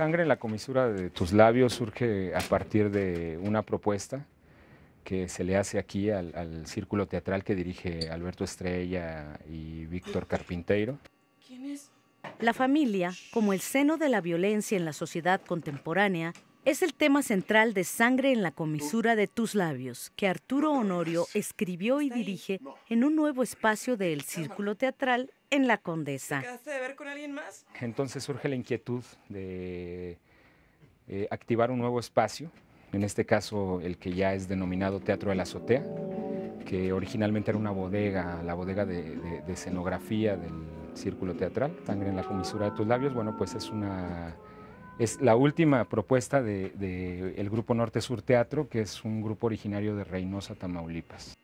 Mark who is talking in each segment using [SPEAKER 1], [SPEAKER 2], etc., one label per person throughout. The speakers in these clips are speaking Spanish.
[SPEAKER 1] Sangre en la comisura de tus labios surge a partir de una propuesta que se le hace aquí al, círculo teatral que dirige Alberto Estrella y Víctor Carpinteiro.
[SPEAKER 2] La familia, como el seno de la violencia en la sociedad contemporánea, es el tema central de Sangre en la comisura de tus labios, que Arturo Honorio escribió y dirige en un nuevo espacio del Círculo Teatral en la Condesa.
[SPEAKER 1] Entonces surge la inquietud de eh, activar un nuevo espacio, en este caso el que ya es denominado Teatro de la Azotea, que originalmente era una bodega, la bodega de, escenografía del Círculo Teatral, Sangre en la comisura de tus labios, bueno, pues es una es la última propuesta del grupo Norte Sur Teatro, que es un grupo originario de Reynosa, Tamaulipas.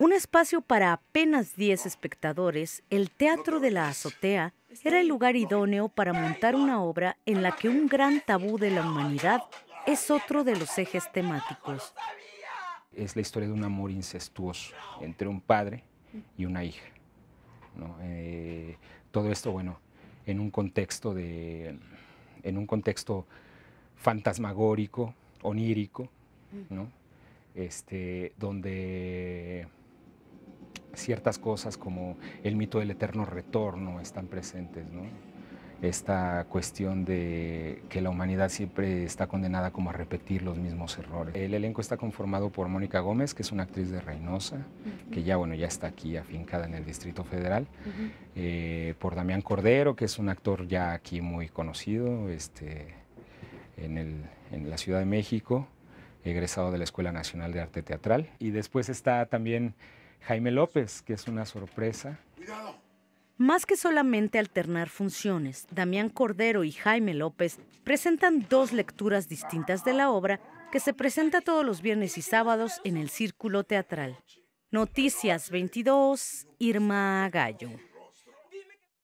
[SPEAKER 2] Un espacio para apenas 10 espectadores, el Teatro de la Azotea era el lugar idóneo para montar una obra en la que un gran tabú de la humanidad es otro de los ejes temáticos.
[SPEAKER 1] Es la historia de un amor incestuoso entre un padre y una hija. Eh, todo esto, bueno, en un contexto de, en un contexto fantasmagórico, onírico, ¿no? este, donde ciertas cosas como el mito del eterno retorno están presentes, esta cuestión de que la humanidad siempre está condenada como a repetir los mismos errores. El elenco está conformado por Mónica Gómez, que es una actriz de Reynosa, que ya, bueno, ya está aquí afincada en el Distrito Federal, eh, por Damián Cordero, que es un actor ya aquí muy conocido este, en, en la Ciudad de México, egresado de la Escuela Nacional de Arte Teatral. Y después está también Jaime López, que es una sorpresa.
[SPEAKER 2] Más que solamente alternar funciones, Damián Cordero y Jaime López presentan dos lecturas distintas de la obra que se presenta todos los viernes y sábados en el Círculo Teatral. Noticias 22, Irma Gallo.